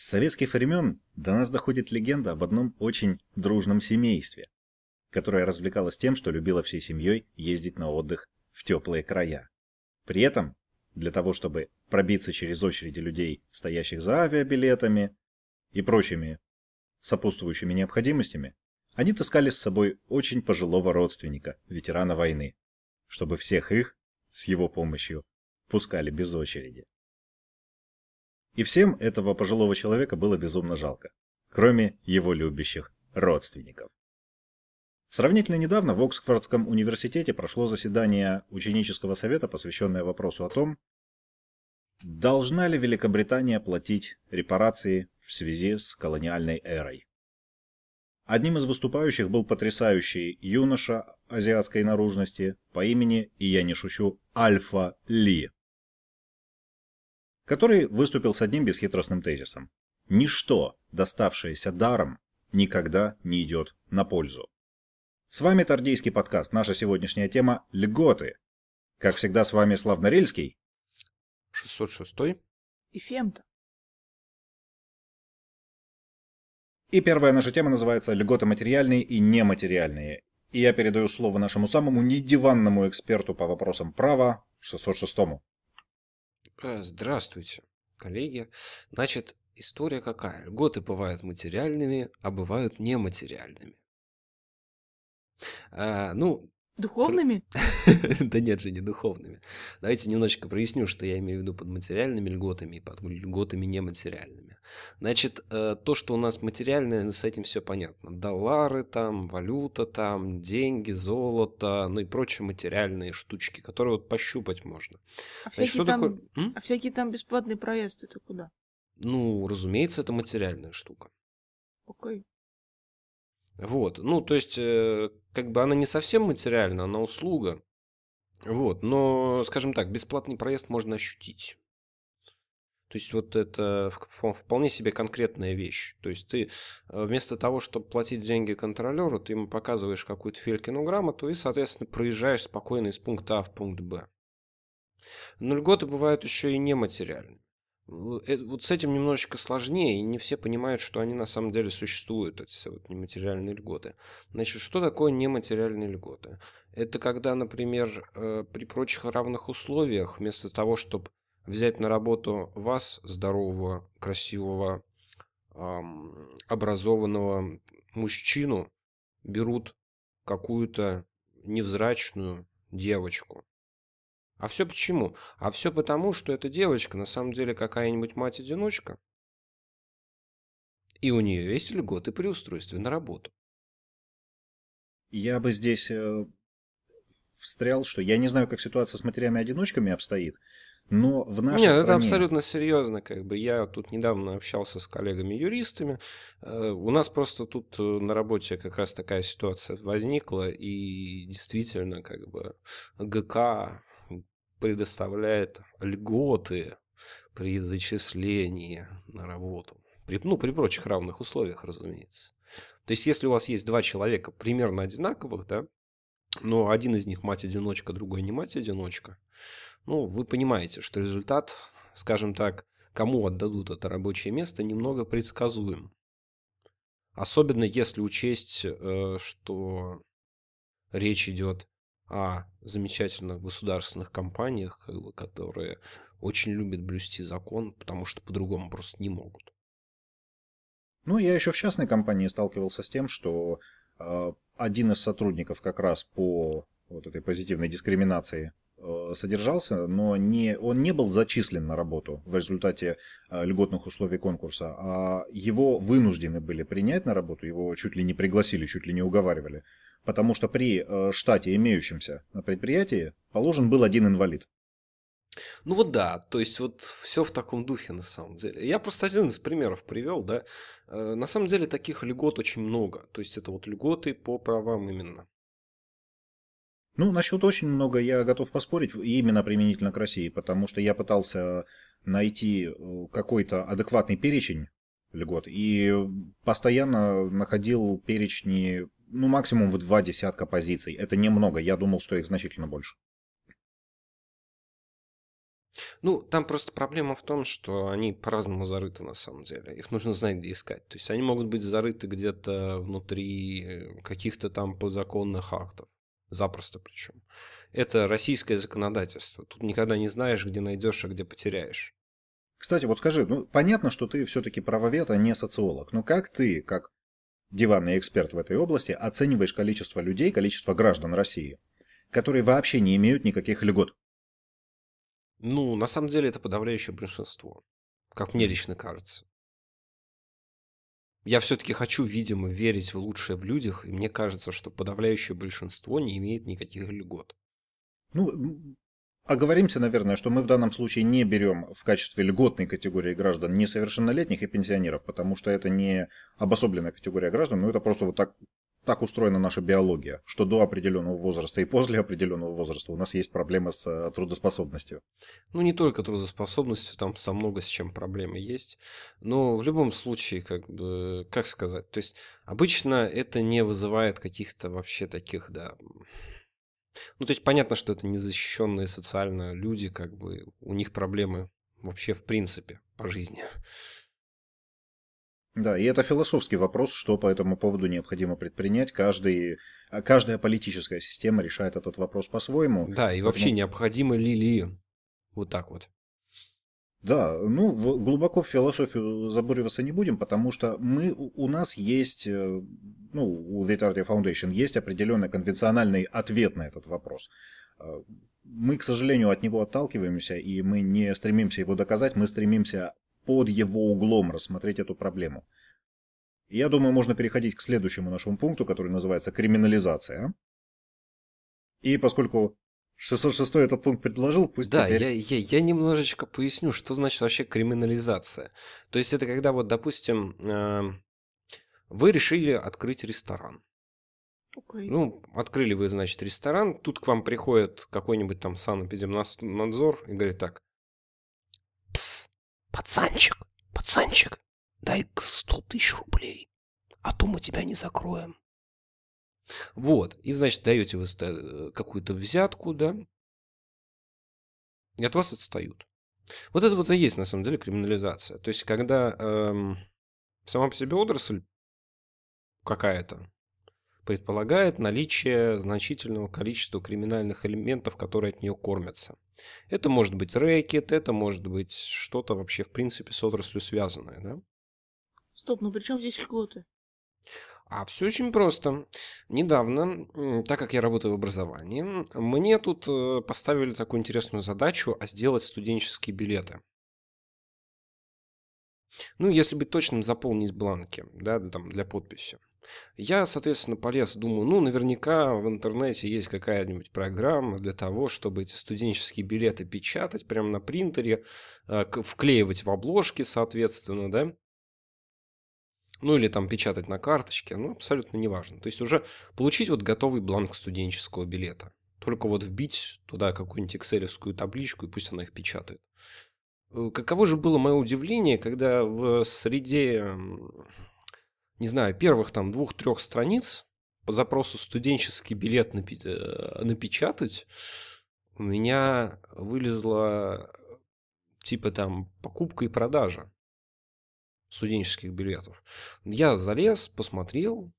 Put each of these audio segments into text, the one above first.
С советских времен до нас доходит легенда об одном очень дружном семействе, которое развлекалось тем, что любило всей семьей ездить на отдых в теплые края. При этом, для того, чтобы пробиться через очереди людей, стоящих за авиабилетами и прочими сопутствующими необходимостями, они таскали с собой очень пожилого родственника, ветерана войны, чтобы всех их с его помощью пускали без очереди. И всем этого пожилого человека было безумно жалко, кроме его любящих родственников. Сравнительно недавно в Оксфордском университете прошло заседание ученического совета, посвященное вопросу о том, должна ли Великобритания платить репарации в связи с колониальной эрой. Одним из выступающих был потрясающий юноша азиатской наружности по имени, и я не шучу, Альфа Ли который выступил с одним бесхитростным тезисом. Ничто, доставшееся даром, никогда не идет на пользу. С вами Тардейский подкаст. Наша сегодняшняя тема – льготы. Как всегда, с вами Слав Норельский. 606 и Фемта. И первая наша тема называется «Льготы материальные и нематериальные». И я передаю слово нашему самому недиванному эксперту по вопросам права 606-му. Э, здравствуйте, коллеги. Значит, история какая? Льготы бывают материальными, а бывают нематериальными. А, ну, Духовными? да нет же, не духовными. Давайте немножечко проясню, что я имею в виду под материальными льготами и под льготами нематериальными. Значит, э, то, что у нас материальное, с этим все понятно. Доллары там, валюта там, деньги, золото, ну и прочие материальные штучки, которые вот пощупать можно. А, Значит, всякие, там, такое... а всякие там бесплатные проезды, это куда? Ну, разумеется, это материальная штука. Окей. Okay. Вот, ну, то есть, э, как бы она не совсем материальна, она услуга. Вот, но, скажем так, бесплатный проезд можно ощутить. То есть вот это вполне себе конкретная вещь. То есть ты э, вместо того, чтобы платить деньги контролеру, ты ему показываешь какую-то Фелькину грамоту и, соответственно, проезжаешь спокойно из пункта А в пункт Б. Но льготы бывают еще и нематериальные. Э, вот с этим немножечко сложнее, и не все понимают, что они на самом деле существуют, эти вот нематериальные льготы. Значит, что такое нематериальные льготы? Это когда, например, э, при прочих равных условиях, вместо того, чтобы взять на работу вас, здорового, красивого, образованного мужчину, берут какую-то невзрачную девочку, а все почему? А все потому, что эта девочка на самом деле какая-нибудь мать-одиночка. И у нее есть льготы при устройстве на работу. Я бы здесь э, встрял, что я не знаю, как ситуация с матерями-одиночками обстоит, но в нашей Нет, стране... это абсолютно серьезно. Как бы я тут недавно общался с коллегами-юристами. Э, у нас просто тут э, на работе как раз такая ситуация возникла, и действительно, как бы ГК предоставляет льготы при зачислении на работу. При, ну, при прочих равных условиях, разумеется. То есть, если у вас есть два человека примерно одинаковых, да, но один из них мать-одиночка, другой не мать-одиночка, ну, вы понимаете, что результат, скажем так, кому отдадут это рабочее место, немного предсказуем. Особенно если учесть, э, что речь идет о замечательных государственных компаниях, э, которые очень любят блюсти закон, потому что по-другому просто не могут. Ну, я еще в частной компании сталкивался с тем, что э, один из сотрудников как раз по вот этой позитивной дискриминации Э, содержался, но не, он не был зачислен на работу в результате э, льготных условий конкурса, а его вынуждены были принять на работу, его чуть ли не пригласили, чуть ли не уговаривали, потому что при э, штате, имеющемся на предприятии, положен был один инвалид. Ну вот да, то есть вот все в таком духе на самом деле. Я просто один из примеров привел, да. На самом деле таких льгот очень много. То есть это вот льготы по правам именно. Ну, насчет очень много я готов поспорить именно применительно к России, потому что я пытался найти э, какой-то адекватный перечень льгот и постоянно находил перечни, ну, максимум в два десятка позиций. Это немного, я думал, что их значительно больше. Ну, там просто проблема в том, что они по-разному зарыты на самом деле. Их нужно знать, где искать. То есть они могут быть зарыты где-то внутри э, каких-то там подзаконных актов. Запросто причем. Это российское законодательство. Тут никогда не знаешь, где найдешь, а где потеряешь. Кстати, вот скажи, ну понятно, что ты все-таки правовед, а не социолог, но как ты, как диванный эксперт в этой области, оцениваешь количество людей, количество граждан России, которые вообще не имеют никаких льгот? Ну, на самом деле это подавляющее большинство, как мне лично кажется я все-таки хочу, видимо, верить в лучшее в людях, и мне кажется, что подавляющее большинство не имеет никаких льгот. Ну, оговоримся, наверное, что мы в данном случае не берем в качестве льготной категории граждан несовершеннолетних и пенсионеров, потому что это не обособленная категория граждан, но это просто вот так так устроена наша биология, что до определенного возраста и после определенного возраста у нас есть проблемы с э, трудоспособностью. Ну, не только трудоспособностью, там со много с чем проблемы есть. Но в любом случае, как бы, как сказать, то есть обычно это не вызывает каких-то вообще таких, да, ну, то есть понятно, что это незащищенные социально люди, как бы у них проблемы вообще в принципе по жизни. Да, и это философский вопрос, что по этому поводу необходимо предпринять. Каждый, а, каждая политическая система решает этот вопрос по-своему. Да, и Поэтому... вообще необходимо ли ли вот так вот. Да, ну в, глубоко в философию забуриваться не будем, потому что мы у нас есть, э, ну у The Tardia Foundation есть определенный конвенциональный ответ на этот вопрос. А, мы, к сожалению, от него отталкиваемся, и мы не стремимся его доказать, мы стремимся под его углом рассмотреть эту проблему. Я думаю, можно переходить к следующему нашему пункту, который называется криминализация. И поскольку 606 этот пункт предложил, пусть Да, теперь... я, я, я немножечко поясню, что значит вообще криминализация. То есть это когда вот, допустим, э, вы решили открыть ресторан. Okay. Ну, открыли вы, значит, ресторан, тут к вам приходит какой-нибудь там санэпидемнадзор и говорит так, пс, Пацанчик, пацанчик, дай сто тысяч рублей, а то мы тебя не закроем. Вот, и значит, даете вы э, какую-то взятку, да, и от вас отстают. Вот это вот и есть, на самом деле, криминализация. То есть, когда эм, сама по себе отрасль какая-то, предполагает наличие значительного количества криминальных элементов, которые от нее кормятся. Это может быть рэкет, это может быть что-то вообще в принципе с отраслью связанное. Да? Стоп, ну при чем здесь льготы? А все очень просто. Недавно, так как я работаю в образовании, мне тут э, поставили такую интересную задачу, а сделать студенческие билеты. Ну, если быть точным, заполнить бланки, да, там, для подписи. Я, соответственно, полез, думаю, ну, наверняка в интернете есть какая-нибудь программа для того, чтобы эти студенческие билеты печатать прямо на принтере, а, вклеивать в обложки, соответственно, да, ну или там печатать на карточке, ну, абсолютно неважно. То есть уже получить вот готовый бланк студенческого билета. Только вот вбить туда какую-нибудь экселевскую табличку, и пусть она их печатает. Э, каково же было мое удивление, когда в среде не знаю, первых там двух-трех страниц по запросу студенческий билет э, напечатать, у меня вылезла э, типа там покупка и продажа студенческих билетов. Я залез, посмотрел,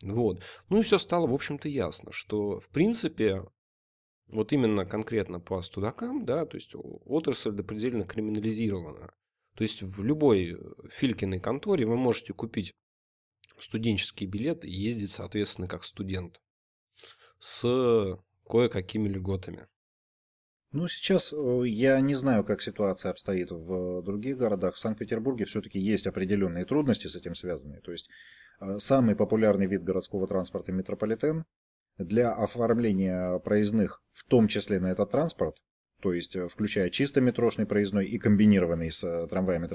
вот. Ну и все стало, в общем-то, ясно, что, в принципе, вот именно конкретно по студакам, да, то есть отрасль допредельно криминализирована. То есть в любой э, Филькиной конторе вы можете купить студенческий билет и ездить, соответственно, как студент с кое-какими льготами. Ну, сейчас э, я не знаю, как ситуация обстоит в э, других городах. В Санкт-Петербурге все-таки есть определенные трудности с этим связанные. То есть э, самый популярный вид городского транспорта метрополитен для оформления проездных, в том числе на этот транспорт, то есть э, включая чисто метрошный проездной и комбинированный с э, трамваями,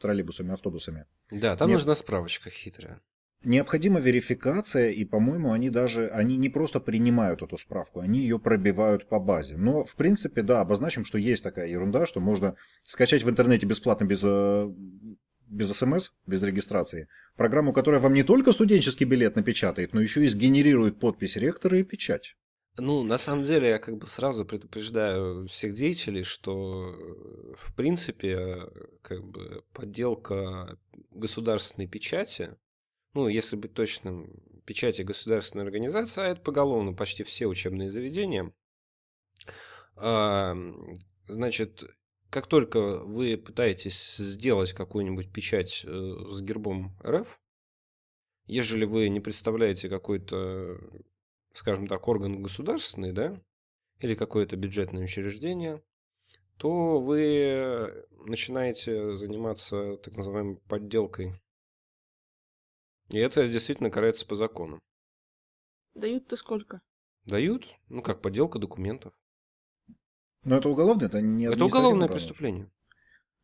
троллейбусами, автобусами. Да, там Нет. нужна справочка хитрая. Необходима верификация, и, по-моему, они даже они не просто принимают эту справку, они ее пробивают по базе. Но, в принципе, да, обозначим, что есть такая ерунда, что можно скачать в интернете бесплатно без э, без СМС, эм без регистрации, программу, которая вам не только студенческий билет напечатает, но еще и сгенерирует подпись ректора и печать. Ну, на самом деле, я как бы сразу предупреждаю всех деятелей, что, в принципе, как бы подделка государственной печати, ну, если быть точным, печати государственной организации, а это поголовно почти все учебные заведения, значит, как только вы пытаетесь сделать какую-нибудь печать э, с гербом РФ, ежели вы не представляете какой-то скажем так, орган государственный, да, или какое-то бюджетное учреждение, то вы начинаете заниматься так называемой подделкой. И это действительно карается по закону. Дают-то сколько? Дают, ну как, подделка документов. Но это уголовное, это не Это уголовное правда. преступление.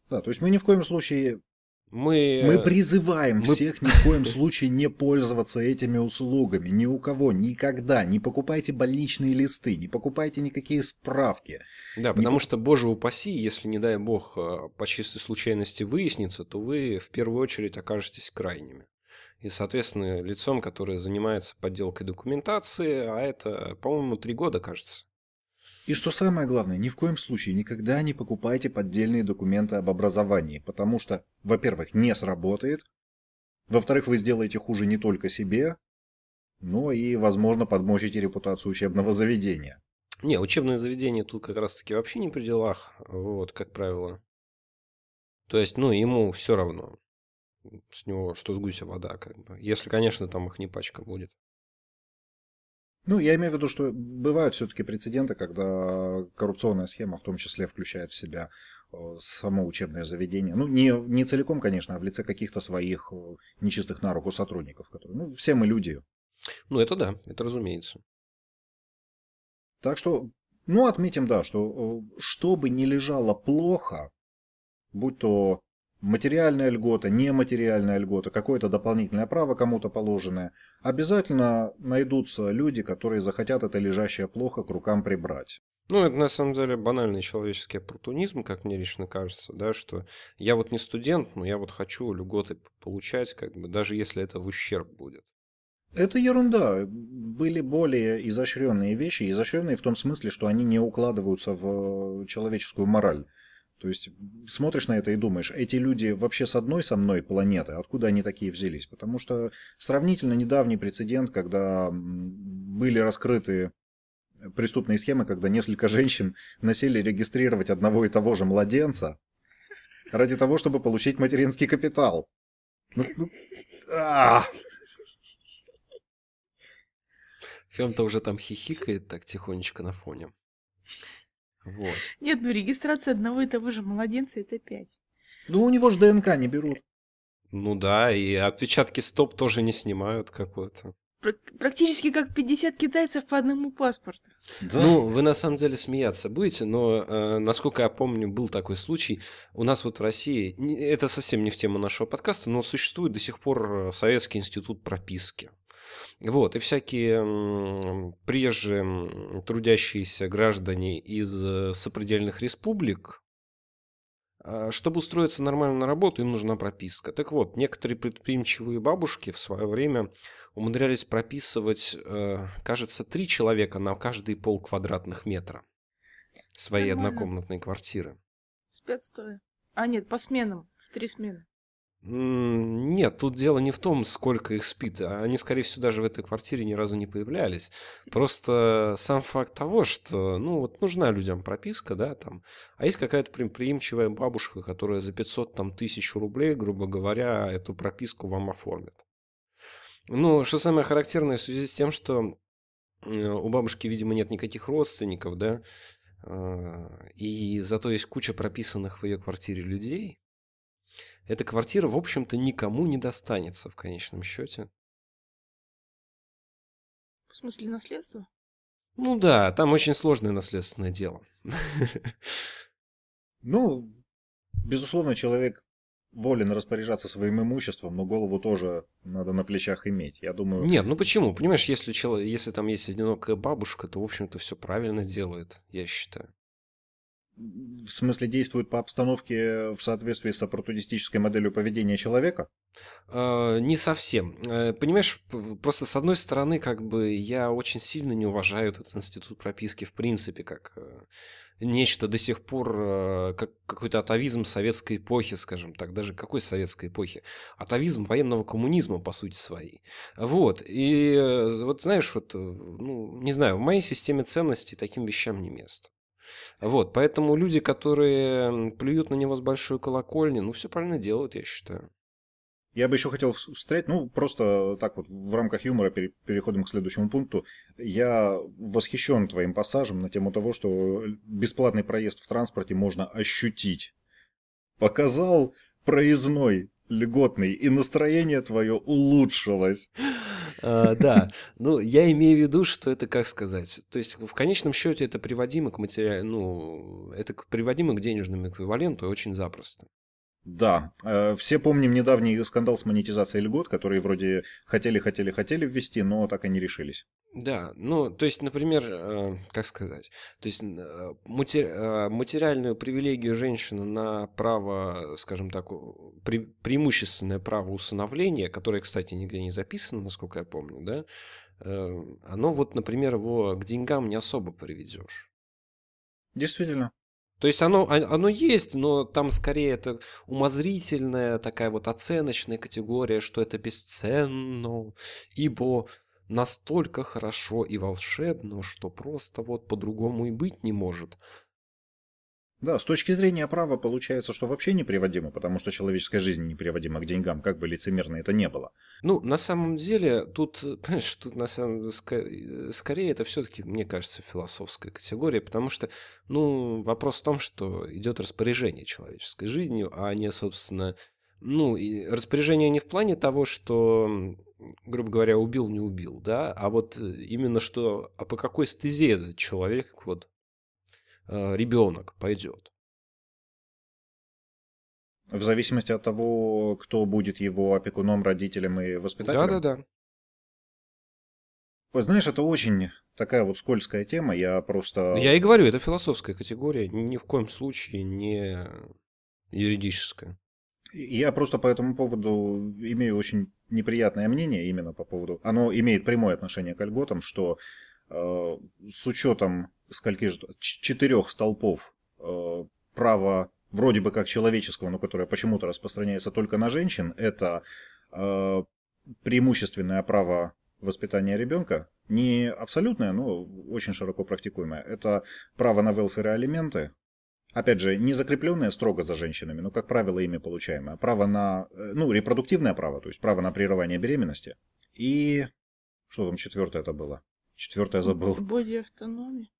Да, то есть мы ни в коем случае мы, мы э, призываем мы... всех ни в коем случае не пользоваться этими услугами. Ни у кого, никогда. Не покупайте больничные листы, не покупайте никакие справки. Да, не... потому что, боже упаси, если, не дай бог, э, по чистой случайности выяснится, то вы в первую очередь окажетесь крайними. И, соответственно, лицом, которое занимается подделкой документации, а это, по-моему, три года, кажется. И что самое главное, ни в коем случае никогда не покупайте поддельные документы об образовании, потому что, во-первых, не сработает, во-вторых, вы сделаете хуже не только себе, но и, возможно, подмочите репутацию учебного заведения. Не, учебное заведение тут как раз-таки вообще не при делах, вот, как правило. То есть, ну, ему все равно. С него что с гуся вода, как бы. Если, конечно, там их не пачка будет. Ну, я имею в виду, что бывают все-таки прецеденты, когда коррупционная схема в том числе включает в себя э, само учебное заведение. Ну, не, не целиком, конечно, а в лице каких-то своих э, нечистых на руку сотрудников. Которые, ну, все мы люди. Ну, это да, это разумеется. Так что, ну, отметим, да, что э, что бы ни лежало плохо, будь то материальная льгота, нематериальная льгота, какое-то дополнительное право кому-то положенное, обязательно найдутся люди, которые захотят это лежащее плохо к рукам прибрать. Ну, это на самом деле банальный человеческий оппортунизм, как мне лично кажется, да, что я вот не студент, но я вот хочу льготы получать, как бы, даже если это в ущерб будет. Это ерунда. Были более изощренные вещи, изощренные в том смысле, что они не укладываются в э, человеческую мораль. То есть смотришь на это и думаешь, эти люди вообще с одной со мной планеты, откуда они такие взялись? Потому что сравнительно недавний прецедент, когда были раскрыты преступные схемы, когда несколько женщин насели регистрировать одного и того же младенца ради того, чтобы получить материнский капитал. Ну, ну, а! Фем-то уже там хихикает так тихонечко на фоне. Вот. Нет, ну регистрация одного и того же младенца это 5. Ну у него же ДНК не берут. Ну да, и отпечатки стоп тоже не снимают какой-то. Практически как 50 китайцев по одному паспорту. Да. Ну, вы на самом деле смеяться будете, но, э, насколько я помню, был такой случай. У нас вот в России, это совсем не в тему нашего подкаста, но существует до сих пор э, Советский институт прописки. Вот, и всякие прежде трудящиеся граждане из э, сопредельных республик, а, чтобы устроиться нормально на работу, им нужна прописка. Так вот, некоторые предприимчивые бабушки в свое время умудрялись прописывать, э, кажется, три человека на каждые пол квадратных метра своей Нормально. однокомнатной квартиры. Спецстрой. А нет, по сменам, в три смены. Нет, тут дело не в том, сколько их спит. А они, скорее всего, даже в этой квартире ни разу не появлялись. Просто сам факт того, что, ну, вот нужна людям прописка, да, там. А есть какая-то предприимчивая бабушка, которая за 500, там, тысячу рублей, грубо говоря, эту прописку вам оформит. Ну, что самое характерное в связи с тем, что э, у бабушки, видимо, нет никаких родственников, да, а, и зато есть куча прописанных в ее квартире людей, эта квартира, в общем-то, никому не достанется в конечном счете. В смысле наследство? Ну да, там очень сложное наследственное дело. Ну, безусловно, человек волен распоряжаться своим имуществом, но голову тоже надо на плечах иметь. Я думаю. Нет, ну почему? Понимаешь, если, человек, если там есть одинокая бабушка, то, в общем-то, все правильно делает, я считаю в смысле действуют по обстановке в соответствии с оппортунистической моделью поведения человека? А, не совсем. Э, понимаешь, просто с одной стороны, как бы я очень сильно не уважаю этот институт прописки в принципе, как э, нечто до сих пор, э, как какой-то атовизм советской эпохи, скажем так, даже какой советской эпохи? Атовизм военного коммунизма, по сути своей. Вот, и вот знаешь, вот, ну, не знаю, в моей системе ценностей таким вещам не место. Вот, поэтому люди, которые плюют на него с большой колокольни, ну, все правильно делают, я считаю. Я бы еще хотел встретить, ну, просто так вот в рамках юмора пере, переходим к следующему пункту. Я восхищен твоим пассажем на тему того, что бесплатный проезд в транспорте можно ощутить. Показал проездной льготный, и настроение твое улучшилось. А, да, ну, я имею в виду, что это, как сказать, то есть в конечном счете это приводимо к материалу, ну, это приводимо к денежному эквиваленту очень запросто. Да, э, все помним недавний скандал с монетизацией льгот, которые вроде хотели-хотели-хотели ввести, но так и не решились. Да, ну, то есть, например, э, как сказать, то есть э, материальную привилегию женщины на право, скажем так, преимущественное право усыновления, которое, кстати, нигде не записано, насколько я помню, да, оно вот, например, его к деньгам не особо приведешь. Действительно. То есть оно, оно есть, но там скорее это умозрительная такая вот оценочная категория, что это бесценно, ибо настолько хорошо и волшебно, что просто вот по-другому и быть не может. Да, с точки зрения права получается, что вообще неприводимо, потому что человеческая жизнь неприводима к деньгам, как бы лицемерно это не было. Ну, на самом деле, тут, понимаешь, тут на самом э, скорее это все-таки, мне кажется, философская категория, потому что, ну, вопрос в том, что идет распоряжение человеческой жизнью, а не, собственно, ну, и распоряжение не в плане того, что, грубо говоря, убил, не убил, да, а вот э, именно что, а по какой стезе этот человек вот Э, ребенок пойдет? В зависимости от того, кто будет его опекуном, родителем и воспитателем? Да-да-да. Знаешь, это очень такая вот скользкая тема, я просто... Я и говорю, это философская категория, ни в коем случае не юридическая. Я просто по этому поводу имею очень неприятное мнение именно по поводу... Оно имеет прямое отношение к льготам, что э, с учетом скольки же, четырех столпов э, права вроде бы как человеческого, но которое почему-то распространяется только на женщин, это э, преимущественное право воспитания ребенка, не абсолютное, но очень широко практикуемое. Это право на велфер и алименты, опять же, не закрепленное строго за женщинами, но, как правило, ими получаемое. Право на, э, ну, репродуктивное право, то есть право на прерывание беременности. И что там четвертое это было? Четвертое забыл. Свободе автономии.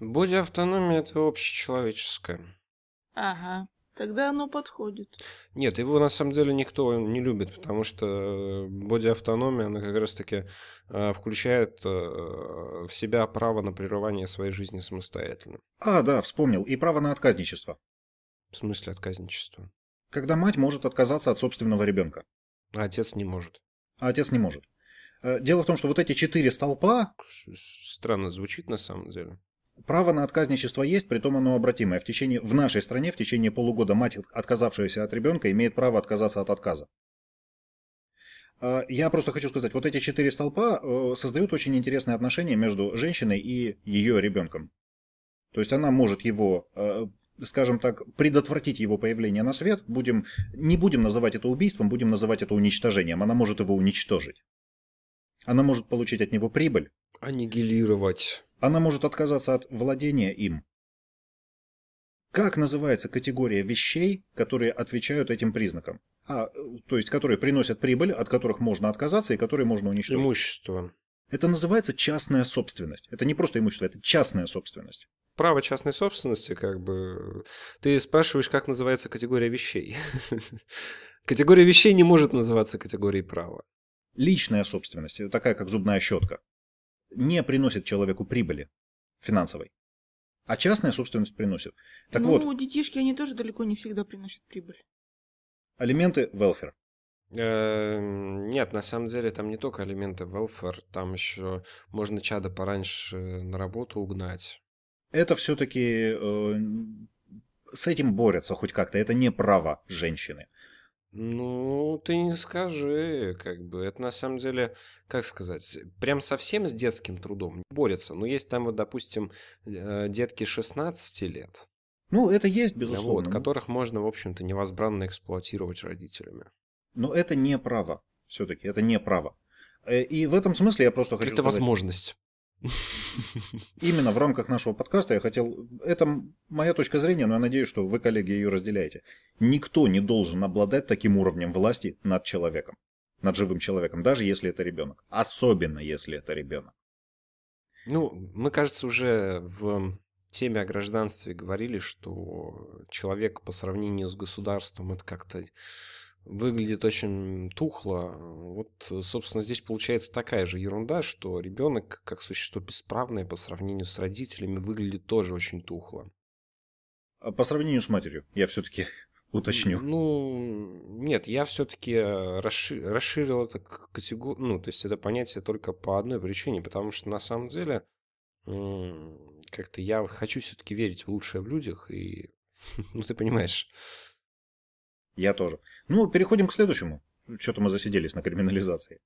Будь автономия, это общечеловеческое. Ага. Тогда оно подходит. Нет, его на самом деле никто не любит, потому что э, бодиавтономия, она как раз-таки э, включает э, в себя право на прерывание своей жизни самостоятельно. А, да, вспомнил. И право на отказничество. В смысле отказничество? Когда мать может отказаться от собственного ребенка. А отец не может. А отец не может. Дело в том, что вот эти четыре столпа... Странно звучит на самом деле. Право на отказничество есть, притом оно обратимое. В, течение, в нашей стране в течение полугода мать, отказавшаяся от ребенка, имеет право отказаться от отказа. А, я просто хочу сказать, вот эти четыре столпа э, создают очень интересные отношения между женщиной и ее ребенком. То есть она может его, э, скажем так, предотвратить его появление на свет. Будем, не будем называть это убийством, будем называть это уничтожением. Она может его уничтожить. Она может получить от него прибыль. Аннигилировать она может отказаться от владения им. Как называется категория вещей, которые отвечают этим признакам? А, то есть, которые приносят прибыль, от которых можно отказаться и которые можно уничтожить? Имущество. Это называется частная собственность. Это не просто имущество, это частная собственность. Право частной собственности, как бы... Ты спрашиваешь, как называется категория вещей. Категория вещей не может называться категорией права. Личная собственность, такая как зубная щетка не приносит человеку прибыли финансовой. А частная собственность приносит. Так ну, вот. детишки, они тоже далеко не всегда приносят прибыль. Алименты, велфер. Эм, нет, на самом деле там не только алименты велфер, там еще можно чада пораньше на работу угнать. Это все-таки э, с этим борются хоть как-то. Это не право женщины. Ну, ты не скажи, как бы. Это на самом деле, как сказать, прям совсем с детским трудом не борется. Но есть там, вот, допустим, э, детки 16 лет. Ну, это есть, безусловно. Вот, ну. которых можно, в общем-то, невозбранно эксплуатировать родителями. Но это не право. Все-таки это не право. Э, и в этом смысле я просто хочу... Это сказать... возможность. Именно в рамках нашего подкаста я хотел... Это моя точка зрения, но я надеюсь, что вы, коллеги, ее разделяете. Никто не должен обладать таким уровнем власти над человеком, над живым человеком, даже если это ребенок. Особенно, если это ребенок. Ну, мы, кажется, уже в теме о гражданстве говорили, что человек по сравнению с государством это как-то выглядит очень тухло. Вот, э, собственно, здесь получается такая же ерунда, что ребенок, как существо бесправное по сравнению с родителями, выглядит тоже очень тухло. А по сравнению с матерью, я все-таки уточню. Ну, нет, я все-таки э, расшир, расширил это категорию, ну, то есть это понятие только по одной причине, потому что на самом деле как-то я хочу все-таки верить в лучшее в людях, и, ну, ты понимаешь, я тоже. Ну, переходим к следующему. Что-то мы засиделись на криминализации.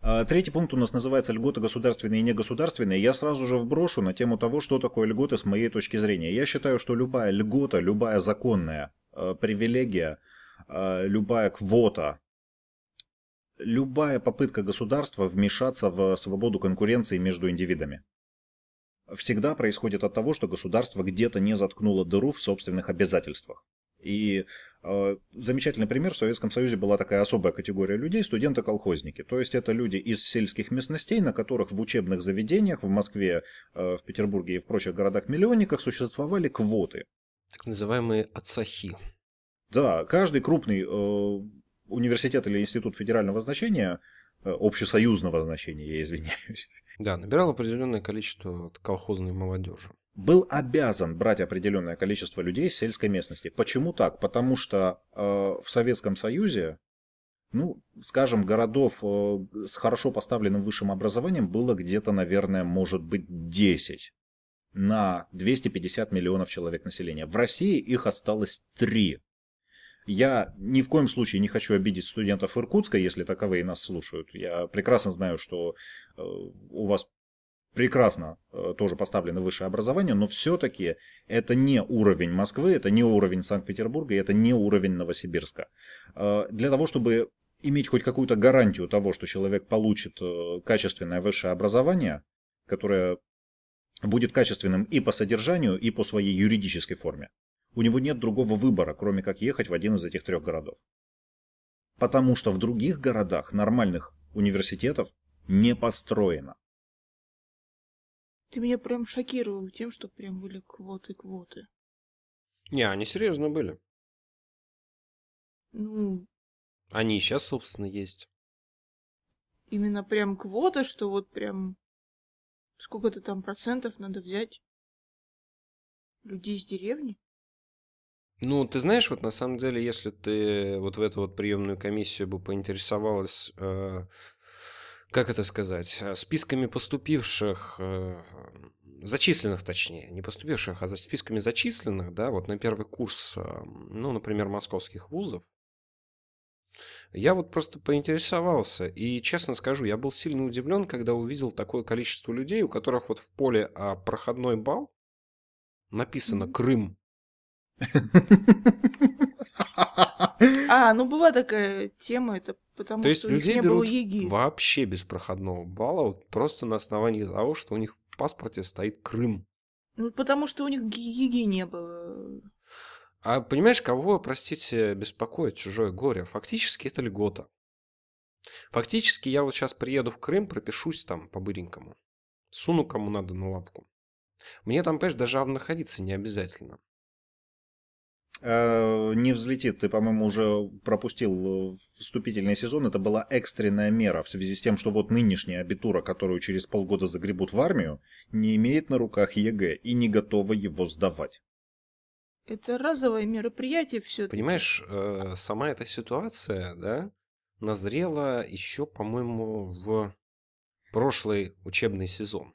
А, третий пункт у нас называется льготы государственные и негосударственные. Я сразу же вброшу на тему того, что такое льготы с моей точки зрения. Я считаю, что любая льгота, любая законная а, привилегия, а, любая квота, любая попытка государства вмешаться в свободу конкуренции между индивидами всегда происходит от того, что государство где-то не заткнуло дыру в собственных обязательствах. И Э, замечательный пример, в Советском Союзе была такая особая категория людей, студенты-колхозники. То есть это люди из сельских местностей, на которых в учебных заведениях в Москве, э, в Петербурге и в прочих городах-миллионниках существовали квоты. Так называемые отцахи. Да, каждый крупный э, университет или институт федерального значения, общесоюзного значения, я извиняюсь. Да, набирал определенное количество колхозной молодежи был обязан брать определенное количество людей с сельской местности. Почему так? Потому что э, в Советском Союзе, ну, скажем, городов э, с хорошо поставленным высшим образованием было где-то, наверное, может быть 10 на 250 миллионов человек населения. В России их осталось 3. Я ни в коем случае не хочу обидеть студентов Иркутска, если таковые нас слушают. Я прекрасно знаю, что э, у вас прекрасно э, тоже поставлено высшее образование, но все-таки это не уровень Москвы, это не уровень Санкт-Петербурга, это не уровень Новосибирска. Э, для того, чтобы иметь хоть какую-то гарантию того, что человек получит э, качественное высшее образование, которое будет качественным и по содержанию, и по своей юридической форме. У него нет другого выбора, кроме как ехать в один из этих трех городов. Потому что в других городах нормальных университетов не построено. Ты меня прям шокировал тем, что прям были квоты-квоты. Не, они серьезно были. Ну... Они и сейчас, собственно, есть. Именно прям квота, что вот прям сколько-то там процентов надо взять людей из деревни? Ну, ты знаешь, вот на самом деле, если ты вот в эту вот приемную комиссию бы поинтересовалась э, как это сказать, э, списками поступивших, э, зачисленных точнее, не поступивших, а за списками зачисленных, да, вот на первый курс, э, ну, например, московских вузов, я вот просто поинтересовался, и честно скажу, я был сильно удивлен, когда увидел такое количество людей, у которых вот в поле а, проходной бал написано Крым. А, ну была такая тема, это Потому То есть что людей берут вообще без проходного балла, вот просто на основании того, что у них в паспорте стоит Крым. Ну, потому что у них ЕГИ не было. А понимаешь, кого, простите, беспокоит чужое горе? Фактически это льгота. Фактически я вот сейчас приеду в Крым, пропишусь там по-быренькому. Суну кому надо на лапку. Мне там, понимаешь, даже находиться не обязательно. Э, не взлетит. Ты, по-моему, уже пропустил э, вступительный сезон. Это была экстренная мера в связи с тем, что вот нынешняя абитура, которую через полгода загребут в армию, не имеет на руках ЕГЭ и не готова его сдавать. Это разовое мероприятие все. Понимаешь, э, сама эта ситуация, да, назрела еще, по-моему, в прошлый учебный сезон.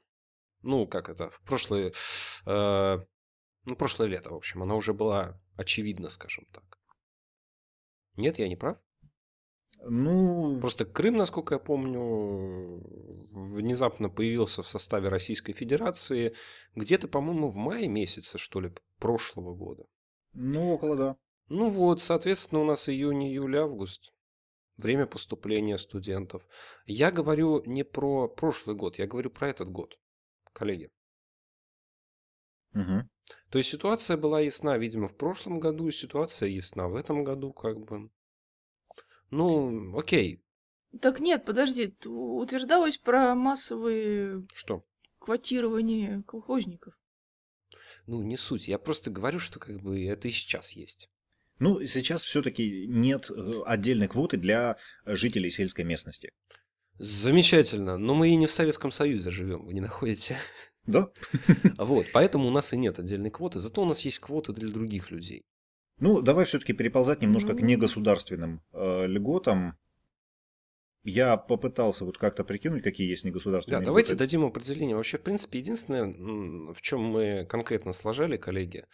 Ну, как это, в прошлый, ну, прошлое лето, в общем, она уже была очевидно, скажем так. Нет, я не прав? Ну... Просто Крым, насколько я помню, внезапно появился в составе Российской Федерации где-то, по-моему, в мае месяце, что ли, прошлого года. Ну, около, да. Ну вот, соответственно, у нас июнь, июль, август. Время поступления студентов. Я говорю не про прошлый год, я говорю про этот год, коллеги. Угу. То есть ситуация была ясна, видимо, в прошлом году, и ситуация ясна в этом году, как бы. Ну, окей. Так нет, подожди, утверждалось про массовые... Что? Квотирование колхозников. Ну, не суть. Я просто говорю, что как бы это и сейчас есть. Ну, сейчас все-таки нет э, отдельной квоты для жителей сельской местности. Замечательно, но мы и не в Советском Союзе живем, вы не находите? Да. Вот, поэтому у нас и нет отдельной квоты, зато у нас есть квоты для других людей. Ну, давай все-таки переползать немножко mm-hmm. к ну, негосударственным э, льготам. Я попытался вот как-то прикинуть, какие есть негосударственные. Да, давайте льготы. дадим определение. Вообще, в принципе, единственное, в чем мы конкретно сложили, коллеги,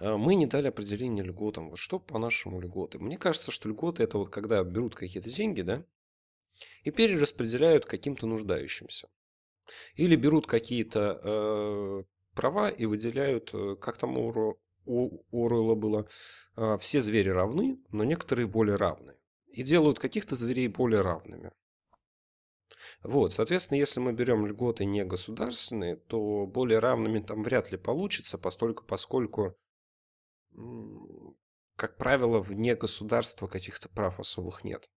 э, мы не дали определение льготам. Вот что по-нашему льготы? Мне кажется, что льготы это вот когда берут какие-то деньги, да, и перераспределяют каким-то нуждающимся. Или берут какие-то э, права и выделяют, э, как там у, у Оруэлла было, э, все звери равны, но некоторые более равны. И делают каких-то зверей более равными. Вот, соответственно, если мы берем льготы не государственные, то более равными там вряд ли получится, постольку, поскольку, как правило, вне государства каких-то прав особых нет.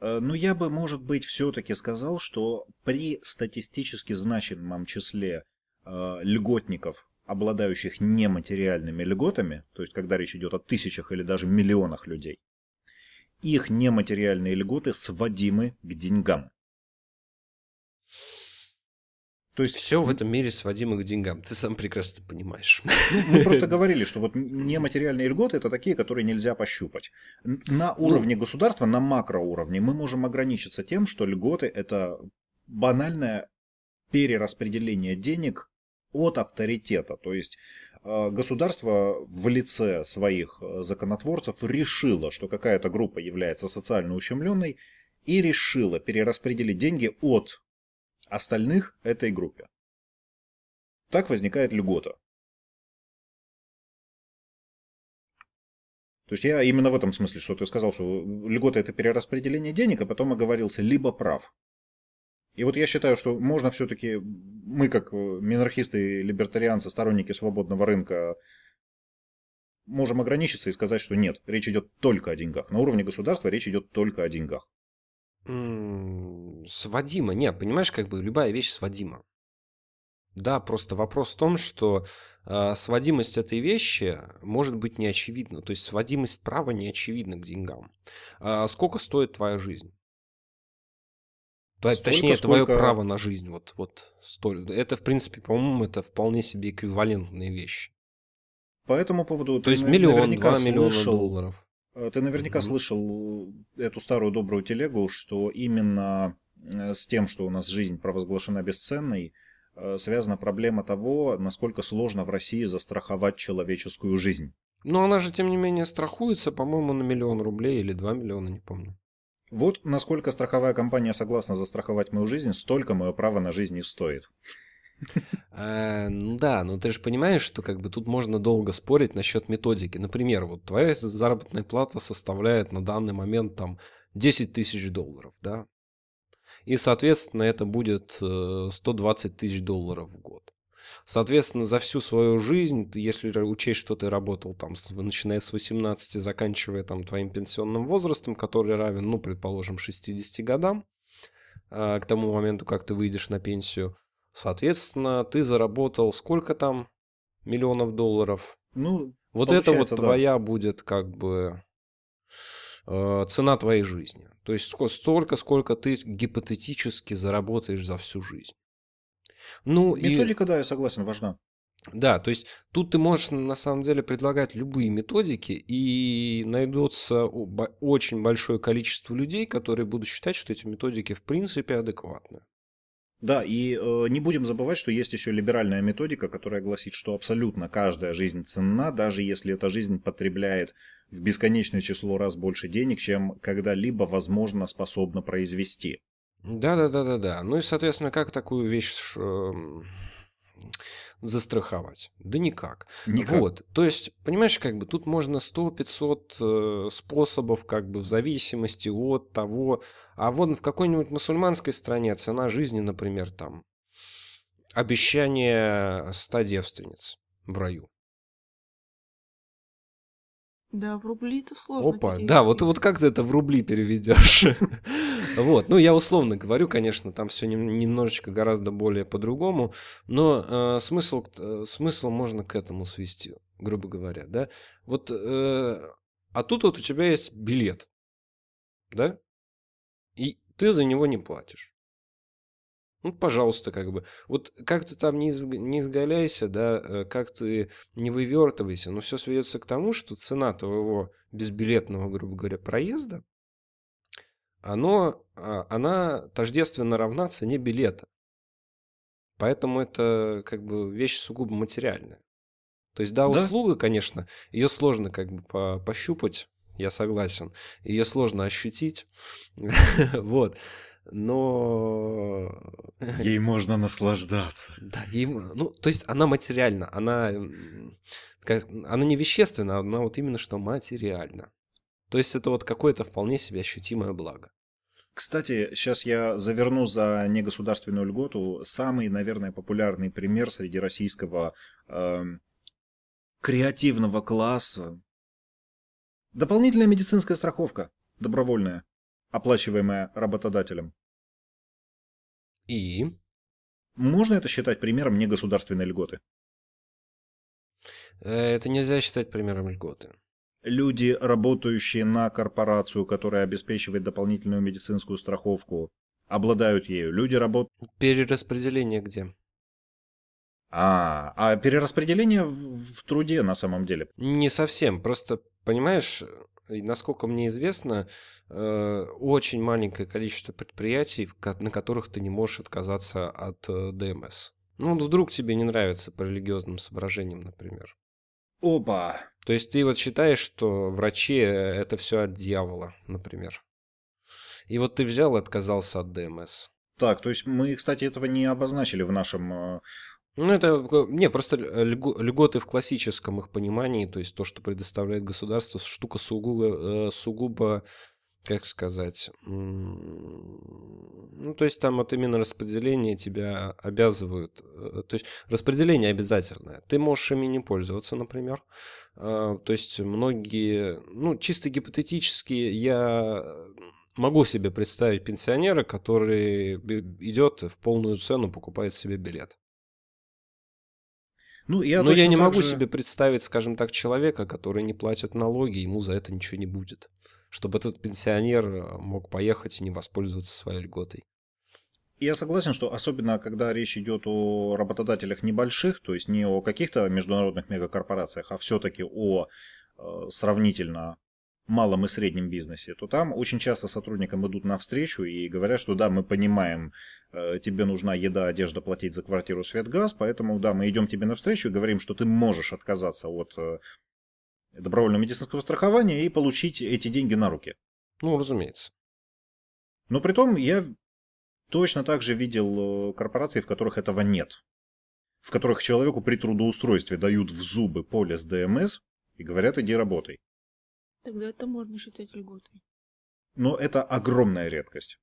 Э, Но ну, я бы, может быть, все-таки сказал, что при статистически значимом числе э, льготников, обладающих нематериальными льготами, то есть когда речь идет о тысячах или даже миллионах людей, их нематериальные льготы сводимы к деньгам. То есть все в этом мире сводимо к деньгам. Ты сам прекрасно понимаешь. Ну, мы просто говорили, что вот нематериальные льготы это такие, которые нельзя пощупать. На ну, уровне государства, на макроуровне мы можем ограничиться тем, что льготы это банальное перераспределение денег от авторитета. То есть а, государство в лице своих э, законотворцев решило, что какая-то группа является социально ущемленной и решила перераспределить деньги от остальных этой группе. Так возникает льгота. То есть я именно в этом смысле, что ты сказал, что льгота это перераспределение денег, а потом оговорился либо прав. И вот я считаю, что можно все-таки, мы как э, минархисты, либертарианцы, сторонники свободного рынка, можем ограничиться и сказать, что нет, речь идет только о деньгах. На уровне государства речь идет только о деньгах. Сводимо. нет, понимаешь, как бы любая вещь сводима. Да, просто вопрос в том, что э, сводимость этой вещи может быть не То есть сводимость права не к деньгам. Э, сколько стоит твоя жизнь? Столько, Точнее, сколько... твое право на жизнь. Вот, вот столь. Это, в принципе, по-моему, это вполне себе эквивалентные вещи. По этому поводу То есть миллион, два миллиона слышал... долларов. Э, ты наверняка mm-hmm. слышал э, эту старую добрую телегу, что именно э, с тем, что у нас жизнь провозглашена бесценной, связана проблема того, насколько сложно в России застраховать человеческую жизнь. Но она же, тем не менее, страхуется, по-моему, на миллион рублей или два миллиона, не помню. Вот насколько страховая компания согласна застраховать мою жизнь, столько мое право на жизнь и стоит. Э, ну да, но ты же понимаешь, что как бы тут можно долго спорить насчет методики. Например, вот твоя заработная плата составляет на данный момент там 10 тысяч долларов, да? И, соответственно, это будет 120 э, тысяч долларов в год. Соответственно, за всю свою жизнь, если учесть, что ты работал там, начиная с 18, заканчивая там твоим пенсионным возрастом, который равен, ну, предположим, 60 годам, э, к тому моменту, как ты выйдешь на пенсию, Соответственно, ты заработал сколько там миллионов долларов? Ну, вот это вот да. твоя будет как бы э, цена твоей жизни. То есть столько, сколько ты гипотетически заработаешь за всю жизнь. Ну, Методика, и... да, я согласен, важна. Да, то есть тут ты можешь на самом деле предлагать любые методики, и найдется очень большое количество людей, которые будут считать, что эти методики в принципе адекватны. Да, и э, не будем забывать, что есть еще либеральная методика, которая гласит, что абсолютно каждая жизнь ценна, даже если эта жизнь потребляет в бесконечное число раз больше денег, чем когда-либо возможно способна произвести. Да, да, да, да, да. Ну и, соответственно, как такую вещь эм, застраховать? Да никак. никак. Вот. То есть, понимаешь, как бы тут можно 100-500 э, способов, как бы в зависимости от того. А вот в какой-нибудь мусульманской стране цена жизни, например, там обещание 100 девственниц в раю. Да, в рубли это сложно. Опа, перевести. да, вот, вот как ты это в рубли переведешь? вот, ну я условно говорю, конечно, там все немножечко гораздо более по-другому, но э, смысл, э, смысл можно к этому свести, грубо говоря, да. Вот, э, а тут вот у тебя есть билет, да, и ты за него не платишь. Ну, пожалуйста, как бы. Вот как ты там не, из, изгаляйся, да, э, как ты не вывертывайся, но все сведется к тому, что цена твоего безбилетного, грубо говоря, проезда, оно, а, она тождественно равна цене билета. Поэтому это как бы вещь сугубо материальная. То есть, да, да? услуга, конечно, ее сложно как бы по пощупать, я согласен, ее сложно ощутить, вот но... Э, ей можно наслаждаться. Да, ей... ну, то есть она материальна, она, она не вещественна, она вот именно что материальна. То есть это вот какое-то вполне себе ощутимое благо. Кстати, сейчас я заверну за негосударственную льготу самый, наверное, популярный пример среди российского э, креативного класса. Дополнительная медицинская страховка, добровольная оплачиваемая работодателем. И? Можно это считать примером негосударственной льготы? Э, это нельзя считать примером льготы. Люди, работающие на корпорацию, которая обеспечивает дополнительную медицинскую страховку, обладают ею. Люди работают... Перераспределение где? А, а перераспределение в, в труде на самом деле? Не совсем. Просто, понимаешь, и насколько мне известно, э, очень маленькое количество предприятий, на которых ты не можешь отказаться от э, ДМС. Ну, вдруг тебе не нравится по религиозным соображениям, например. Оба. То есть ты вот считаешь, что врачи э, это все от дьявола, например. И вот ты взял и отказался от ДМС. Так, то есть мы, кстати, этого не обозначили в нашем ну, это, не, просто э, льготы в классическом их понимании, то есть то, что предоставляет государство, штука сугубо, э, сугубо как сказать, ну, то есть там вот именно распределение тебя обязывают, э, то есть распределение обязательное. Ты можешь ими не пользоваться, например. А, то есть многие, ну, чисто гипотетически я могу себе представить пенсионера, который идет в полную цену, покупает себе билет. Ну, я, Но я не могу же... себе представить, скажем так, человека, который не платит налоги, ему за это ничего не будет. Чтобы этот пенсионер э, мог поехать и не воспользоваться своей льготой. Я согласен, что особенно когда речь идет о работодателях небольших, то есть не о каких-то международных мегакорпорациях, а все-таки о э, сравнительно малом и среднем бизнесе, то там очень часто сотрудникам идут навстречу и говорят, что да, мы понимаем, э, тебе нужна еда, одежда, платить за квартиру, свет, газ, поэтому да, мы идем тебе навстречу и говорим, что ты можешь отказаться от э, добровольного медицинского страхования и получить эти деньги на руки. Ну, разумеется. Но при том я точно так же видел э, корпорации, в которых этого нет. В которых человеку при трудоустройстве дают в зубы полис ДМС и говорят, иди работай тогда это можно считать льготой. Но это огромная редкость.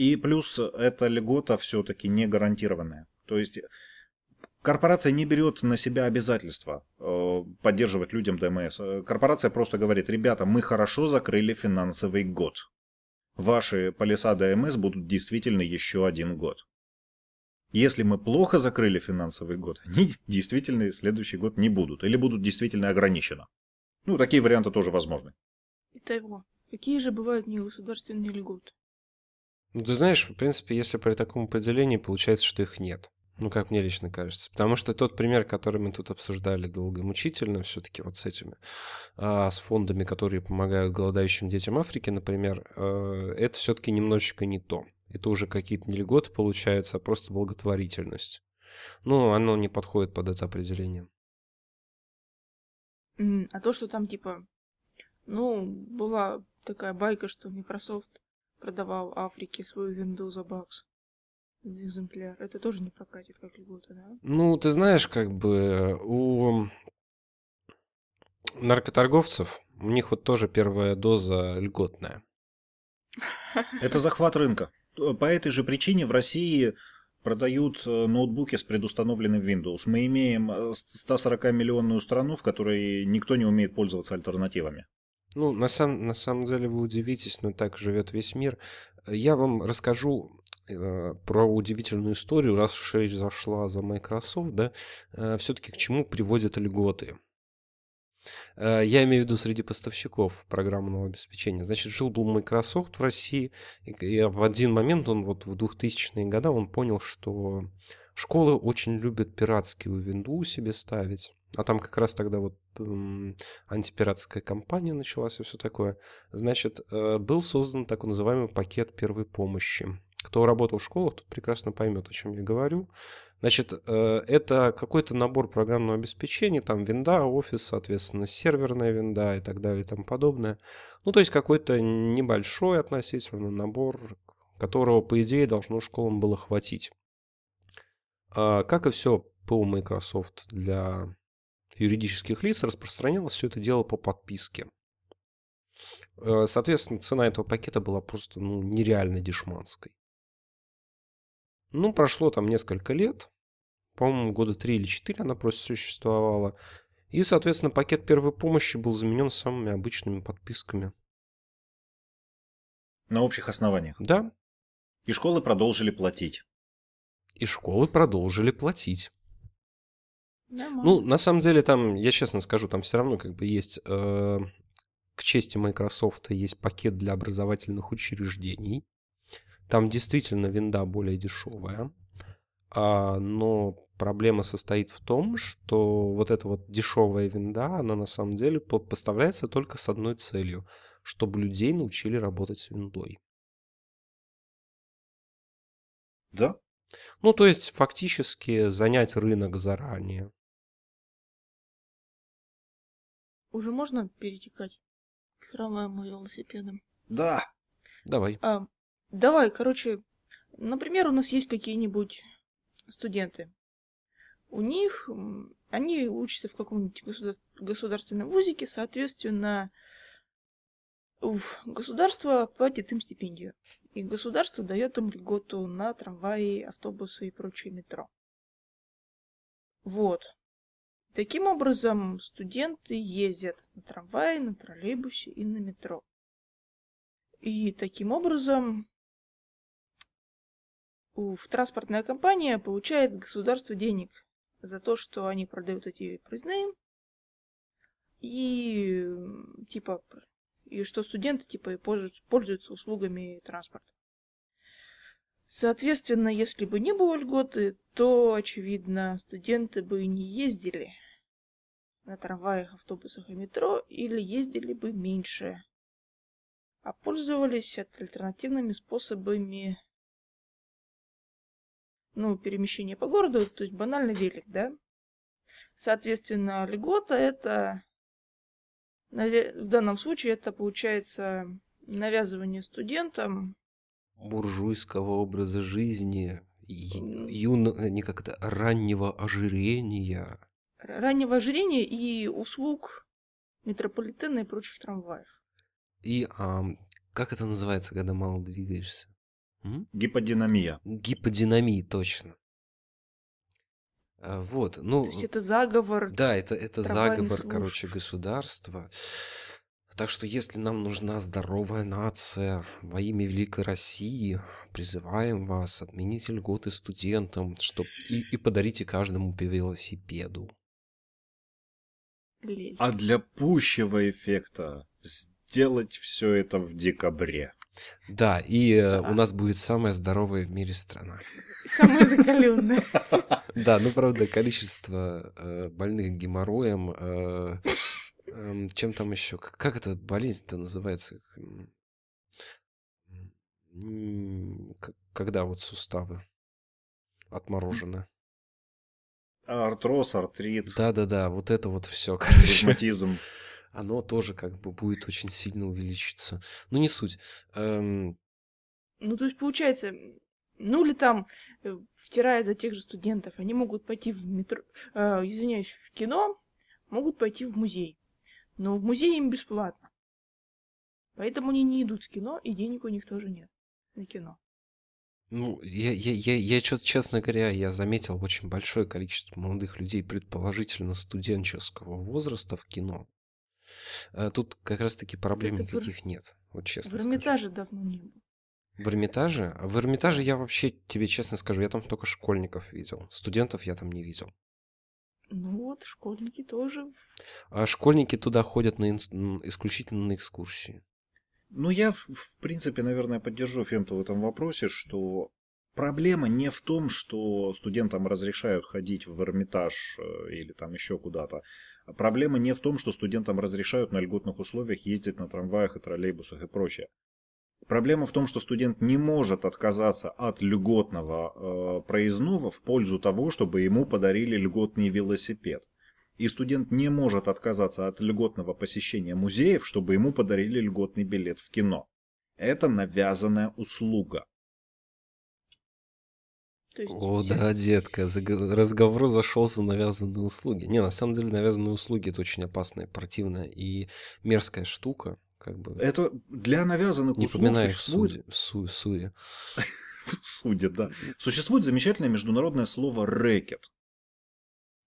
И плюс эта льгота все-таки не гарантированная. То есть корпорация не берет на себя обязательства э, поддерживать людям ДМС. Корпорация просто говорит, ребята, мы хорошо закрыли финансовый год. Ваши полиса ДМС будут действительно еще один год. Если мы плохо закрыли финансовый год, они действительно следующий год не будут или будут действительно ограничены. Ну, такие варианты тоже возможны. И того, какие же бывают негосударственные льготы? Ну, ты знаешь, в принципе, если при таком определении, получается, что их нет. Ну, как мне лично кажется. Потому что тот пример, который мы тут обсуждали долго и мучительно, все-таки вот с этими, а, с фондами, которые помогают голодающим детям Африки, например, э, это все-таки немножечко не то. Это уже какие-то не льготы получаются, а просто благотворительность. Ну, оно не подходит под это определение. А то, что там типа... Ну, была такая байка, что Microsoft продавал Африке свою винду за бакс за экземпляр. Это тоже не прокатит как льгота, да? Ну, ты знаешь, как бы у наркоторговцев, у них вот тоже первая доза льготная. Это захват рынка. По этой же причине в России продают э, ноутбуки с предустановленным Windows. Мы имеем 140-миллионную э, страну, в которой никто не умеет пользоваться альтернативами. Ну, на, сам, на самом деле вы удивитесь, но так живет весь мир. Я вам расскажу э, про удивительную историю, раз уж речь зашла за Microsoft, да, э, все-таки к чему приводят льготы. Э, я имею в виду среди поставщиков программного обеспечения. Значит, жил был Microsoft в России, и в один момент он вот в 2000-е годы он понял, что школы очень любят пиратские у винду себе ставить. А там как раз тогда вот эм, антипиратская кампания началась и все такое. Значит, э, был создан так называемый пакет первой помощи. Кто работал в школах, тот прекрасно поймет, о чем я говорю. Значит, э, это какой-то набор программного обеспечения, там винда, офис, соответственно, серверная винда и так далее и тому подобное. Ну, то есть какой-то небольшой относительно набор, которого, по идее, должно школам было хватить. А, как и все по Microsoft для юридических лиц, распространялось все это дело по подписке. Э, соответственно, цена этого пакета была просто ну, нереально дешманской. Ну, прошло там несколько лет по-моему, года 3 или 4 она просто существовала. И, соответственно, пакет первой помощи был заменен самыми обычными подписками. На общих основаниях? Да. И школы продолжили платить. И школы продолжили платить. Ну, на самом деле, там, я честно скажу, там все равно как бы есть, э, к чести Microsoft, есть пакет для образовательных учреждений. Там действительно винда более дешевая. А, но проблема состоит в том, что вот эта вот дешевая винда, она на самом деле поставляется только с одной целью, чтобы людей научили работать с виндой. Да. Ну, то есть фактически занять рынок заранее. Уже можно перетекать к трамваям и велосипедам? Да. Давай. А, давай, короче, например, у нас есть какие-нибудь студенты. У них, они учатся в каком-нибудь государ, государственном вузике, соответственно, уф, государство платит им стипендию. И государство дает им льготу на трамваи, автобусы и прочее метро. Вот. Таким образом, студенты ездят на трамвае, на троллейбусе и на метро. И таким образом Уф, транспортная компания получает с денег за то, что они продают эти проездные. И типа и что студенты типа и пользуются, пользуются услугами транспорта. Соответственно, если бы не было льготы, то, очевидно, студенты бы не ездили на трамваях, автобусах и метро или ездили бы меньше, а пользовались альтернативными способами ну, перемещение по городу, то есть банально велик, да. Соответственно, льгота это, в данном случае, это получается навязывание студентам буржуйского образа жизни, юно, э, не как-то раннего ожирения. Раннего ожирения и услуг метрополитена и прочих трамваев. И а, как это называется, когда мало двигаешься? М? Гиподинамия. Гиподинамии, точно. А, вот, ну... То есть это заговор... Да, это, это заговор, служб. короче, государства. Так что если нам нужна здоровая нация во имя Великой России, призываем вас отменить льготы студентам чтоб... и, и подарите каждому по велосипеду. А для пущего эффекта сделать все это в декабре. Да, и э, да. у нас будет самая здоровая в мире страна. Самая закаленная. Да, ну правда, количество э, больных геморроем, э, эм, чем там еще, как эта болезнь-то называется? Когда вот суставы отморожены. Артроз, артрит. Да-да-да, вот это вот все, короче. Ревматизм оно тоже как бы будет очень сильно увеличиться. Ну, не суть. Эм... Ну, то есть, получается, ну или там, э, втирая за тех же студентов, они могут пойти в метро, э, извиняюсь, в кино, могут пойти в музей. Но в музей им бесплатно. Поэтому они не идут в кино, и денег у них тоже нет на кино. Ну, я, я, я, я что-то, честно говоря, я заметил очень большое количество молодых людей, предположительно студенческого возраста в кино. Э, тут как раз-таки проблем Это никаких в... нет, вот честно В Эрмитаже скажу. давно не было. В Эрмитаже? А в Эрмитаже я вообще, тебе честно скажу, я там только школьников видел. Студентов я там не видел. Ну вот, школьники тоже. А школьники туда ходят на инс... исключительно на экскурсии. Ну, я, в принципе, наверное, поддержу Фемту в этом вопросе, что Проблема не в том, что студентам разрешают ходить в Эрмитаж э, или там еще куда-то. Проблема не в том, что студентам разрешают на льготных условиях ездить на трамваях и троллейбусах и прочее. Проблема в том, что студент не может отказаться от льготного э, проездного в пользу того, чтобы ему подарили льготный велосипед. И студент не может отказаться от льготного посещения музеев, чтобы ему подарили льготный билет в кино. Это навязанная услуга. Есть, О, я... да, детка, разговор зашел за навязанные услуги. Не, на самом деле навязанные услуги это очень опасная, противная и мерзкая штука. Как бы... Это для навязанных не услуг поминаешь существует... Суде, суе. Судя, да. Существует замечательное международное слово «рэкет».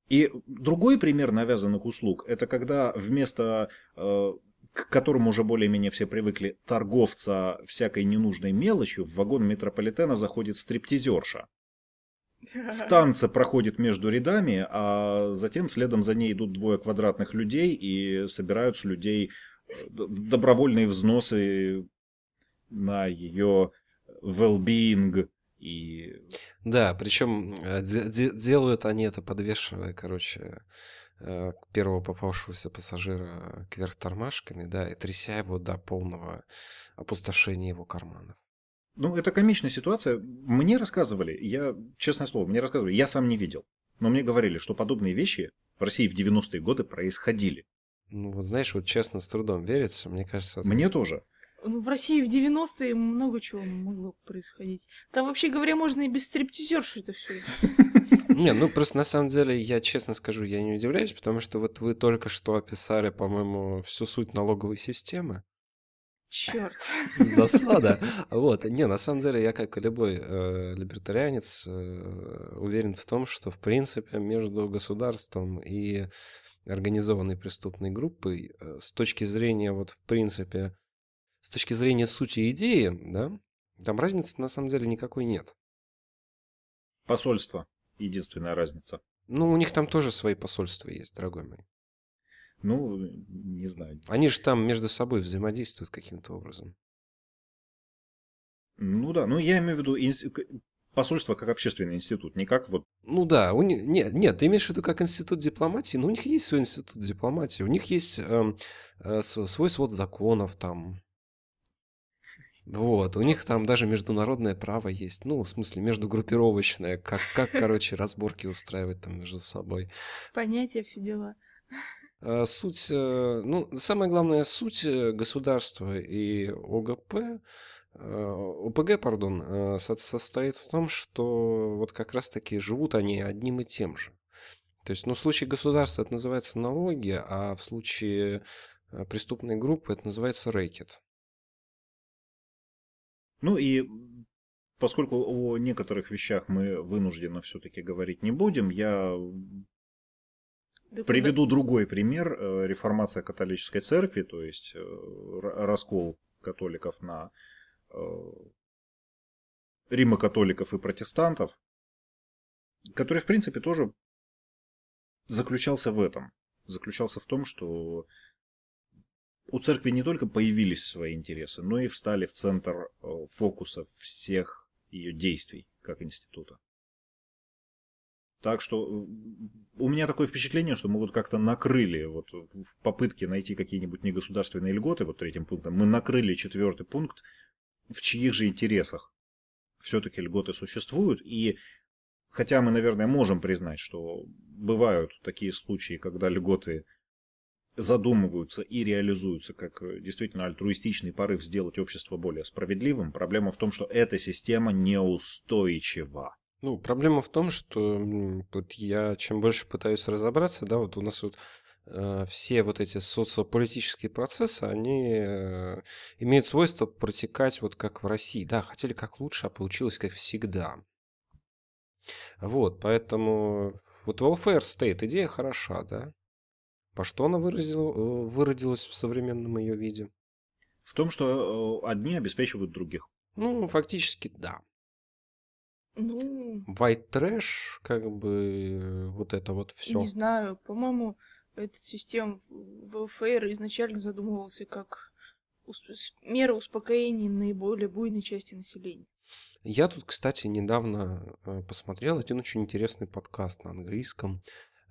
И другой пример навязанных услуг – это когда вместо э, к которому уже более-менее все привыкли, торговца всякой ненужной мелочью, в вагон метрополитена заходит стриптизерша. Станция проходит между рядами, а затем следом за ней идут двое квадратных людей и собираются людей э, добровольные взносы на ее well-being и... Да, причем э, делают они это, подвешивая, короче, э, первого попавшегося пассажира кверх тормашками, да, и тряся его до полного опустошения его карманов. Ну, это комичная ситуация. Мне рассказывали, я, честное слово, мне рассказывали, я сам не видел. Но мне говорили, что подобные вещи в России в 90-е годы происходили. Ну, вот знаешь, вот честно, с трудом верится, мне кажется. Это... Мне тоже. Ну, в России в 90-е много чего могло происходить. Там, вообще говоря, можно и без стриптизерши это все. Не, ну просто на самом деле, я честно скажу, я не удивляюсь, потому что вот вы только что описали, по-моему, всю суть налоговой системы. Черт. Засада. Вот. Не, на самом деле, я, как и любой э, либертарианец, э, уверен в том, что, в принципе, между государством и организованной преступной группой э, с точки зрения, вот, в принципе, с точки зрения сути идеи, да, там разницы на самом деле никакой нет. Посольство. Единственная разница. Ну, у них там тоже свои посольства есть, дорогой мой. Ну, не знаю. Они же там между собой взаимодействуют каким-то образом. Ну да, ну я имею в виду посольство как общественный институт, не как вот... Ну да, у них... нет, нет, ты имеешь в виду как институт дипломатии, но у них есть свой институт дипломатии, у них есть эм, э, э, свой свод законов там, вот, у них там даже международное право есть, ну, в смысле, междугруппировочное, как, как короче, разборки устраивать там между собой. Понятия, все дела. Э, суть, э, ну, самая главная суть э, государства и ОГП, ОПГ, пардон, состоит в том, что вот как раз-таки живут они одним и тем же. То есть, ну, в случае государства это называется налоги, а в случае преступной группы это называется рэкет. Ну и поскольку о некоторых вещах мы вынуждены все-таки говорить не будем, я да, Приведу да. другой пример. Э, реформация католической церкви, то есть э, раскол католиков на э, римокатоликов и протестантов, который, в принципе, тоже заключался в этом. Заключался в том, что у церкви не только появились свои интересы, но и встали в центр фокуса всех ее действий как института. Так что э, у меня такое впечатление, что мы вот как-то накрыли, вот в попытке найти какие-нибудь негосударственные льготы, вот третьим пунктом, мы накрыли четвертый пункт, в чьих же интересах все-таки льготы существуют. И хотя мы, наверное, можем признать, что бывают такие случаи, когда льготы задумываются и реализуются как э, действительно альтруистичный порыв сделать общество более справедливым, проблема в том, что эта система неустойчива. Ну, проблема в том, что вот я чем больше пытаюсь разобраться, да, вот у нас вот э, все вот эти социополитические процессы, они э, имеют свойство протекать вот как в России, да, хотели как лучше, а получилось как всегда. Вот, поэтому вот welfare state, идея хороша, да? по что она выразила, э, выродилась в современном ее виде? В том, что одни обеспечивают других. Ну, фактически, да. Ну... White Trash, как бы вот это вот все. Не знаю, по-моему, этот систем Welfare изначально задумывался как мера успокоения наиболее буйной части населения. Я тут, кстати, недавно э, посмотрел один очень интересный подкаст на английском.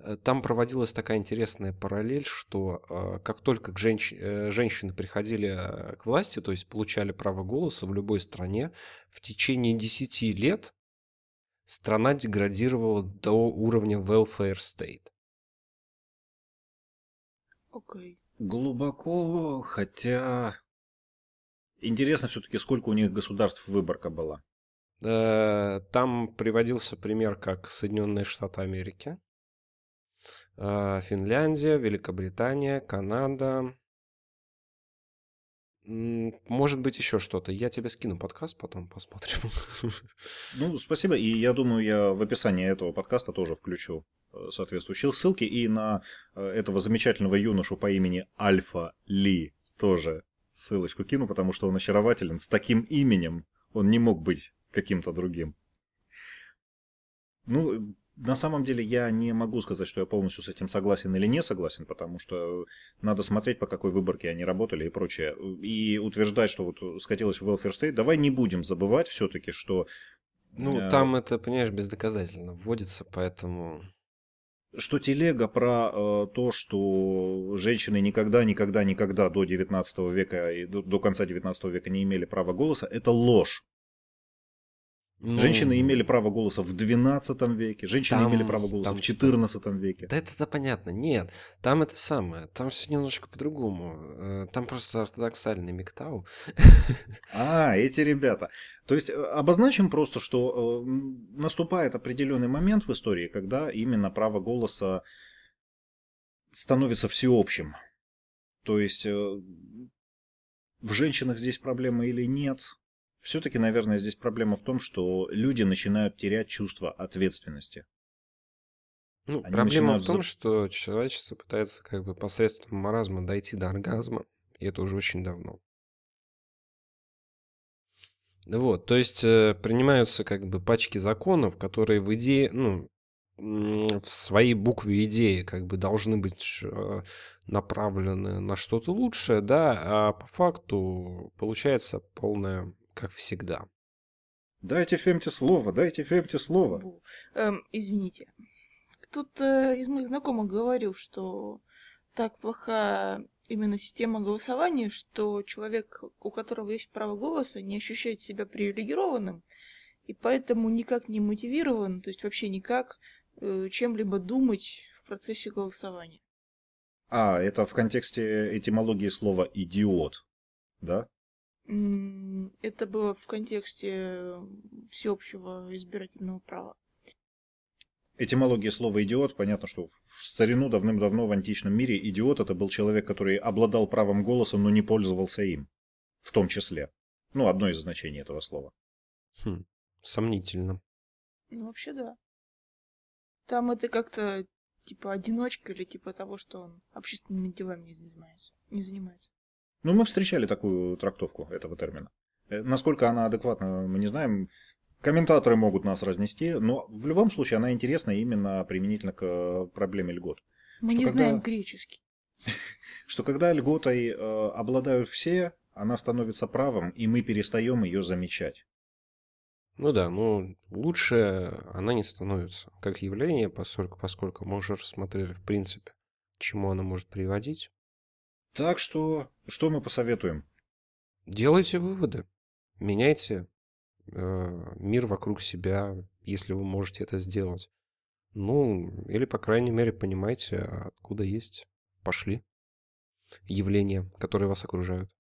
Э, там проводилась такая интересная параллель, что э, как только к женщ... женщины приходили к власти, то есть получали право голоса в любой стране, в течение 10 лет страна деградировала до уровня welfare state. Okay. Глубоко, хотя... Интересно все-таки, сколько у них государств выборка была. Э, там приводился пример, как Соединенные Штаты Америки, э, Финляндия, Великобритания, Канада, может быть, еще что-то. Я тебе скину подкаст, потом посмотрим. Ну, спасибо. И я думаю, я в описании этого подкаста тоже включу э, соответствующие ссылки. И на э, этого замечательного юношу по имени Альфа Ли тоже ссылочку кину, потому что он очарователен. С таким именем он не мог быть каким-то другим. Ну, на самом деле я не могу сказать, что я полностью с этим согласен или не согласен, потому что надо смотреть, по какой выборке они работали и прочее. И утверждать, что вот скатилось в welfare state, давай не будем забывать все-таки, что... Ну, э, там это, понимаешь, бездоказательно вводится, поэтому... Что телега про э, то, что женщины никогда, никогда, никогда до 19 века и до, до конца 19 века не имели права голоса, это ложь. Ну, женщины имели право голоса в 12 веке, женщины там, имели право голоса там, в 14 веке. Да это да понятно. Нет, там это самое. Там все немножко по-другому. Э, там просто ортодоксальный мигтау. А, эти ребята. То есть э, обозначим просто, что э, наступает определенный момент в истории, когда именно право голоса становится всеобщим. То есть в женщинах здесь проблема или нет, все-таки, наверное, здесь проблема в том, что люди начинают терять чувство ответственности. Ну, Они проблема в том, зап... что человечество пытается как бы посредством маразма дойти до оргазма, и это уже очень давно. Вот, то есть э, принимаются как бы пачки законов, которые в идее, ну, в своей букве идеи как бы должны быть э, направлены на что-то лучшее, да, а по факту получается полная как всегда. «Дайте Фемте слово, дайте Фемте слово!» эм, Извините. Кто-то э, из моих знакомых говорил, что так плоха именно система голосования, что человек, у которого есть право голоса, не ощущает себя привилегированным, и поэтому никак не мотивирован, то есть вообще никак э, чем-либо думать в процессе голосования. А, это в контексте этимологии слова «идиот», да? Это было в контексте э, всеобщего избирательного права. Этимология слова «идиот», понятно, что в старину давным-давно в античном мире идиот – это был человек, который обладал правом голоса, но не пользовался им, в том числе. Ну, одно из значений этого слова. Хм, сомнительно. Ну, вообще да. Там это как-то типа одиночка или типа того, что он общественными делами не занимается. Не занимается. Ну, мы встречали такую трактовку этого термина. Э, насколько она адекватна, мы не знаем. Комментаторы могут нас разнести, но в любом случае она интересна именно применительно к э, проблеме льгот. Мы что не когда... знаем греческий. Что когда льготой э, обладают все, она становится правом, и мы перестаем ее замечать. Ну да, но лучше она не становится как явление, поскольку, поскольку мы уже рассмотрели в принципе, к чему она может приводить. Так что, что мы посоветуем? Делайте выводы, меняйте э, мир вокруг себя, если вы можете это сделать. Ну, или, по крайней мере, понимайте, откуда есть пошли явления, которые вас окружают.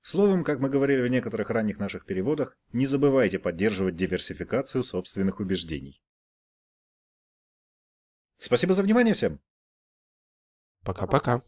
Словом, как мы говорили в некоторых ранних наших переводах, не забывайте поддерживать диверсификацию собственных убеждений. Спасибо за внимание всем. Пока-пока.